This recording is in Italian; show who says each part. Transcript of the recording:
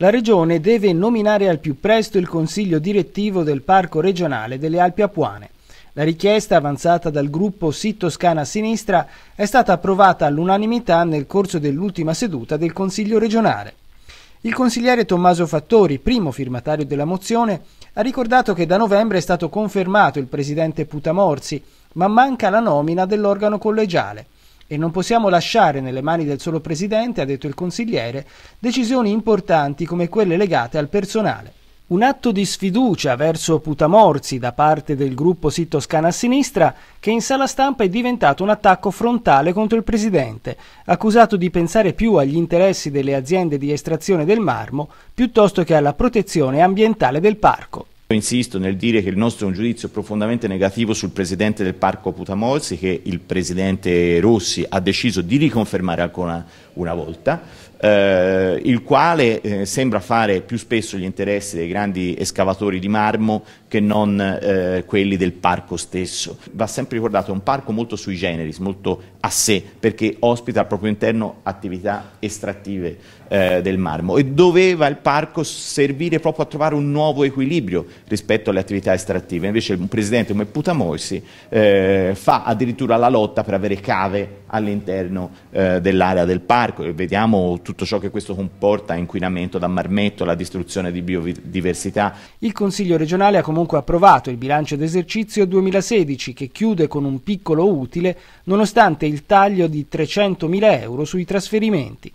Speaker 1: la Regione deve nominare al più presto il Consiglio direttivo del Parco regionale delle Alpi Apuane. La richiesta avanzata dal gruppo Sì Toscana Sinistra è stata approvata all'unanimità nel corso dell'ultima seduta del Consiglio regionale. Il consigliere Tommaso Fattori, primo firmatario della mozione, ha ricordato che da novembre è stato confermato il presidente Putamorsi, ma manca la nomina dell'organo collegiale e non possiamo lasciare nelle mani del solo presidente, ha detto il consigliere, decisioni importanti come quelle legate al personale. Un atto di sfiducia verso Putamorzi da parte del gruppo Sì Toscana a Sinistra che in sala stampa è diventato un attacco frontale contro il presidente, accusato di pensare più agli interessi delle aziende di estrazione del marmo piuttosto che alla protezione ambientale del parco.
Speaker 2: Insisto nel dire che il nostro è un giudizio profondamente negativo sul presidente del parco Putamolsi che il presidente Rossi ha deciso di riconfermare ancora una volta, eh, il quale eh, sembra fare più spesso gli interessi dei grandi escavatori di marmo che non eh, quelli del parco stesso. Va sempre ricordato, è un parco molto sui generis, molto a sé, perché ospita al proprio interno attività estrattive eh, del marmo e doveva il parco servire proprio a trovare un nuovo equilibrio rispetto alle attività estrattive. Invece un presidente come Putamoisi eh, fa addirittura la lotta per avere cave all'interno eh, dell'area del parco e vediamo tutto ciò che questo comporta,
Speaker 1: inquinamento da marmetto, la distruzione di biodiversità. Il Consiglio regionale ha comunque approvato il bilancio d'esercizio 2016 che chiude con un piccolo utile nonostante il taglio di 300.000 euro sui trasferimenti.